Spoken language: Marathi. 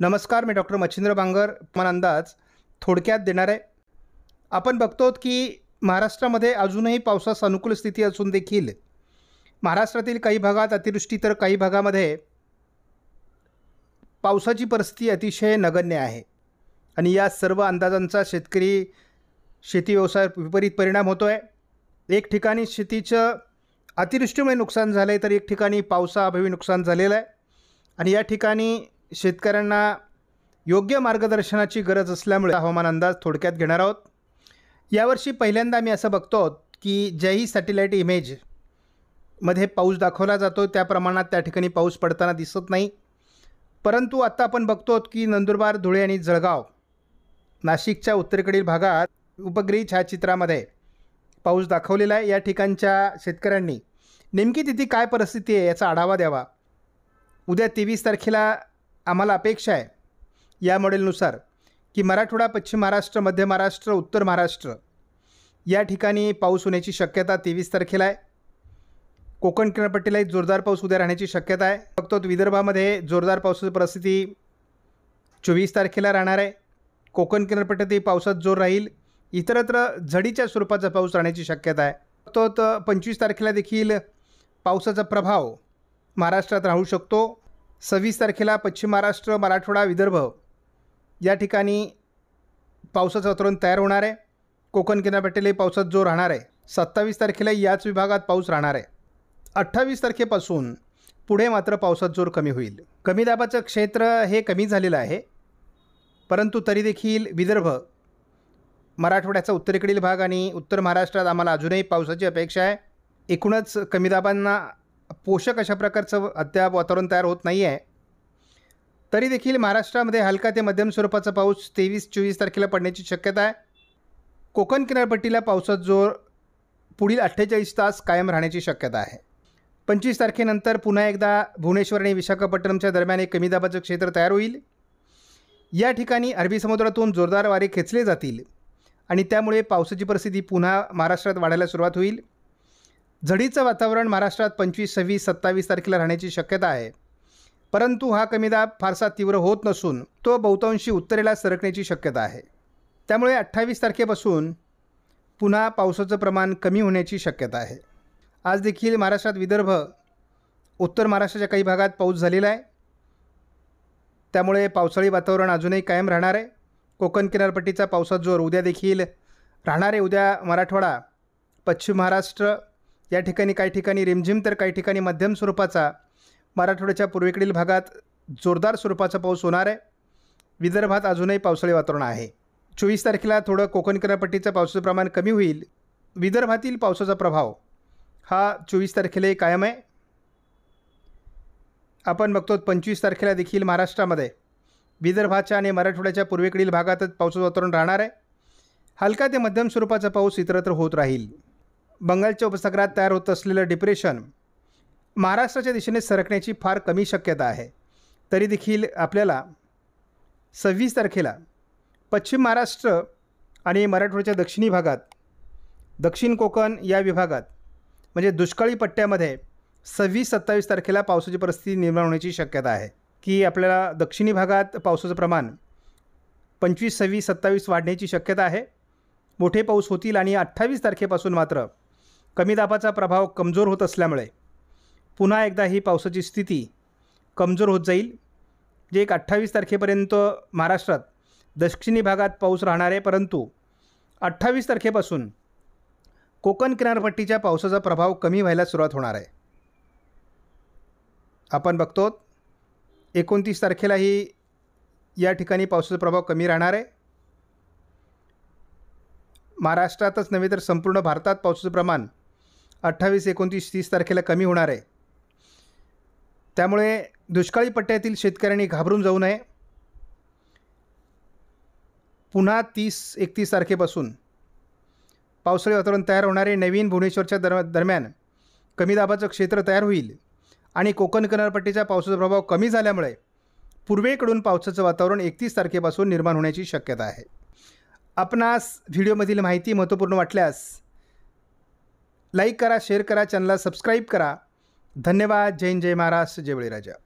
नमस्कार मी डॉक्टर मच्छिंद्र बांगर पण अंदाज थोडक्यात देणार आहे आपण बघतो की महाराष्ट्रामध्ये अजूनही पावसास अनुकूल स्थिती असून देखील महाराष्ट्रातील काही भागात अतिवृष्टी तर काही भागामध्ये पावसाची परिस्थिती अतिशय नगण्य आहे आणि या सर्व अंदाजांचा शेतकरी शेती व्यवसायावर विपरीत परिणाम होतो आहे एक ठिकाणी शेतीचं अतिवृष्टीमुळे नुकसान झालं आहे तर एक ठिकाणी पावसाअभावी नुकसान झालेलं आहे आणि या ठिकाणी शेतकऱ्यांना योग्य मार्गदर्शनाची गरज असल्यामुळे हवामान अंदाज थोडक्यात घेणार आहोत यावर्षी पहिल्यांदा मी असं बघतो आहोत की ज्याही सॅटेलाईट इमेज मध्ये पाऊस दाखवला जातो त्या प्रमाणात त्या ठिकाणी पाऊस पडताना दिसत नाही परंतु आत्ता आपण बघतो की नंदुरबार धुळे आणि जळगाव नाशिकच्या उत्तरेकडील भागात उपग्रही छायाचित्रामध्ये पाऊस दाखवलेला आहे या ठिकाणच्या शेतकऱ्यांनी नेमकी तिथे काय परिस्थिती आहे याचा आढावा द्यावा उद्या तेवीस तारखेला आम्हाला अपेक्षा आहे या मॉडेलनुसार की मराठवाडा पश्चिम महाराष्ट्र मध्य महाराष्ट्र उत्तर महाराष्ट्र या ठिकाणी पाऊस होण्याची शक्यता तेवीस तारखेला आहे कोकण किनारपट्टीला जोरदार पाऊस उद्या राहण्याची शक्यता आहे फक्त विदर्भामध्ये जोरदार पावसाची परिस्थिती चोवीस तारखेला राहणार आहे कोकण किनारपट्टीतही पावसात जोर राहील इतरत्र झडीच्या स्वरूपाचा पाऊस राहण्याची शक्यता आहे फक्त पंचवीस तारखेला देखील पावसाचा प्रभाव महाराष्ट्रात राहू शकतो सव्वीस तारखेला पश्चिम महाराष्ट्र मराठवाडा विदर्भ या ठिकाणी पावसाचं वातावरण तयार होणार आहे कोकण किनारपट्टीलाही पावसात जोर राहणार आहे सत्तावीस तारखेला याच विभागात पाऊस राहणार आहे अठ्ठावीस तारखेपासून पुढे मात्र पावसात जोर कमी होईल कमी दाबाचं क्षेत्र हे कमी झालेलं आहे परंतु तरी देखील विदर्भ मराठवाड्याचा उत्तरेकडील भाग आणि उत्तर महाराष्ट्रात आम्हाला अजूनही पावसाची अपेक्षा आहे एकूणच कमी दाबांना पोषक अशा प्रकारचं अद्याप वातावरण तयार होत नाही आहे तरी देखील महाराष्ट्रामध्ये हलका ते मध्यम स्वरूपाचा पाऊस तेवीस चोवीस तारखेला पडण्याची शक्यता आहे कोकण किनारपट्टीला पावसाचा जोर पुढील अठ्ठेचाळीस तास कायम राहण्याची शक्यता आहे पंचवीस तारखेनंतर पुन्हा एकदा भुवनेश्वर आणि विशाखापट्टणमच्या दरम्यान एक कमी दाबाचं क्षेत्र तयार होईल या ठिकाणी अरबी समुद्रातून जोरदार वारे खेचले जातील आणि त्यामुळे पावसाची परिस्थिती पुन्हा महाराष्ट्रात वाढायला सुरुवात होईल झडीचं वातावरण महाराष्ट्रात पंचवीस सव्वीस सत्तावीस तारखेला राहण्याची शक्यता आहे परंतु हा दाब फारसा तीव्र होत नसून तो बहुतांशी उत्तरेला सरकण्याची शक्यता आहे त्यामुळे अठ्ठावीस तारखेपासून पुन्हा पावसाचं प्रमाण कमी होण्याची शक्यता आहे आज देखील महाराष्ट्रात विदर्भ उत्तर महाराष्ट्राच्या काही भागात पाऊस झालेला आहे त्यामुळे पावसाळी वातावरण अजूनही कायम राहणार आहे कोकण किनारपट्टीचा पावसाचा जोर उद्या देखील राहणार आहे उद्या मराठवाडा पश्चिम महाराष्ट्र या ठिकाणी काही ठिकाणी रिमझिम तर काही ठिकाणी मध्यम स्वरूपाचा मराठवाड्याच्या पूर्वेकडील भागात जोरदार स्वरूपाचा पाऊस होणार आहे विदर्भात अजूनही पावसाळी वातावरण आहे चोवीस तारखेला थोडं कोकण किनारपट्टीचं पावसाचं प्रमाण कमी होईल विदर्भातील पावसाचा प्रभाव हा चोवीस तारखेलाही कायम आहे आपण बघतो पंचवीस तारखेला देखील महाराष्ट्रामध्ये विदर्भाच्या आणि मराठवाड्याच्या पूर्वेकडील भागातच पावसाचं वातावरण राहणार आहे हलका ते मध्यम स्वरूपाचा पाऊस इतरत्र होत राहील बंगालच्या उपसागरात तयार होत असलेलं डिप्रेशन महाराष्ट्राच्या दिशेने सरकण्याची फार कमी शक्यता आहे तरी देखील आपल्याला सव्वीस तारखेला पश्चिम महाराष्ट्र आणि मराठवाड्याच्या दक्षिणी भागात दक्षिण कोकण या विभागात म्हणजे दुष्काळी पट्ट्यामध्ये सव्वीस सत्तावीस तारखेला पावसाची परिस्थिती निर्माण होण्याची शक्यता आहे की आपल्याला दक्षिणी भागात पावसाचं प्रमाण पंचवीस सव्वीस सत्तावीस वाढण्याची शक्यता आहे मोठे पाऊस होतील आणि अठ्ठावीस तारखेपासून मात्र कमी दाबाचा प्रभाव कमजोर होत असल्यामुळे पुन्हा एकदा ही पावसाची स्थिती कमजोर होत जाईल जे एक अठ्ठावीस तारखेपर्यंत महाराष्ट्रात दक्षिणी भागात पाऊस राहणार आहे परंतु अठ्ठावीस तारखेपासून कोकण किनारपट्टीच्या पावसाचा प्रभाव कमी व्हायला सुरुवात होणार आहे आपण बघतो एकोणतीस तारखेलाही या ठिकाणी पावसाचा प्रभाव कमी राहणार आहे महाराष्ट्रातच नव्हे तर संपूर्ण भारतात पावसाचं प्रमाण अठ्ठावीस एकोणतीस तीस तारखेला कमी होणार आहे त्यामुळे दुष्काळी पट्ट्यातील शेतकऱ्यांनी घाबरून जाऊ नये पुन्हा तीस एकतीस तारखेपासून पावसाळी वातावरण तयार होणारे नवीन भुवनेश्वरच्या दर दरम्यान कमी दाबाचं क्षेत्र तयार होईल आणि कोकण किनारपट्टीचा पावसाचा प्रभाव कमी झाल्यामुळे पूर्वेकडून पावसाचं वातावरण एकतीस तारखेपासून निर्माण होण्याची शक्यता आहे आपणास व्हिडिओमधील माहिती महत्त्वपूर्ण वाटल्यास लाईक करा शेअर करा चॅनलला सबस्क्राईब करा धन्यवाद जैन जय महाराष्ट्र जय राजा.